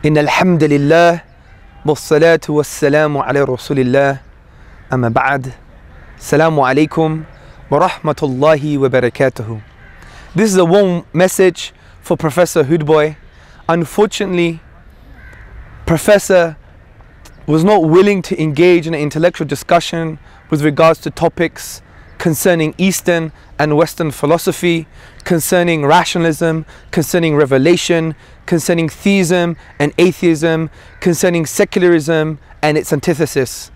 إن الحمد لله والصلاة والسلام على رسول الله أما بعد السلام عليكم ورحمة الله وبركاته This is a warm message for Professor Hoodboy. Unfortunately, Professor was not willing to engage in an intellectual discussion with regards to topics concerning Eastern and Western philosophy, concerning rationalism, concerning revelation, concerning theism and atheism, concerning secularism and its antithesis.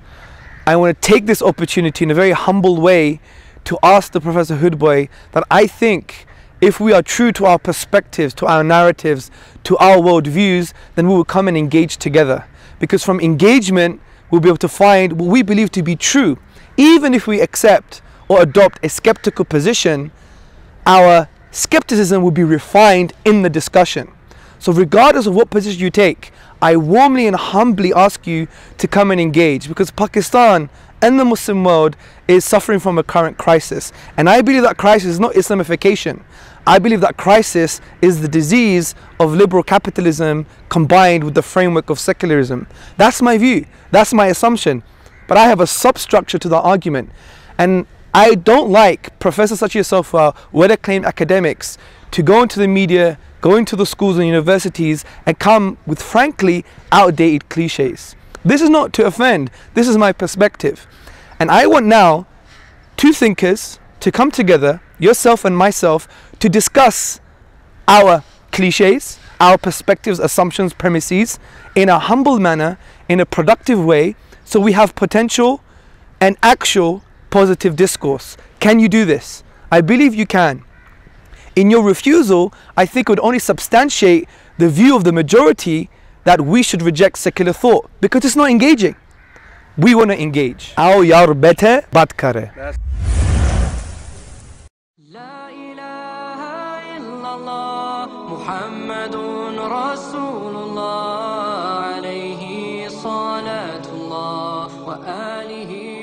I want to take this opportunity in a very humble way to ask the Professor Hoodboy that I think if we are true to our perspectives, to our narratives, to our worldviews, then we will come and engage together. Because from engagement, we'll be able to find what we believe to be true, even if we accept or adopt a skeptical position, our skepticism will be refined in the discussion. So, regardless of what position you take, I warmly and humbly ask you to come and engage because Pakistan and the Muslim world is suffering from a current crisis. And I believe that crisis is not Islamification. I believe that crisis is the disease of liberal capitalism combined with the framework of secularism. That's my view. That's my assumption. But I have a substructure to the argument. And I don't like professors such as yourself who are well acclaimed academics to go into the media, go into the schools and universities and come with frankly outdated cliches. This is not to offend, this is my perspective. And I want now two thinkers to come together, yourself and myself, to discuss our cliches, our perspectives, assumptions, premises in a humble manner, in a productive way, so we have potential and actual positive discourse. Can you do this? I believe you can. In your refusal, I think it would only substantiate the view of the majority that we should reject secular thought because it's not engaging. We want to engage. Aao yar bete baat kare. عليه صلاة الله وآله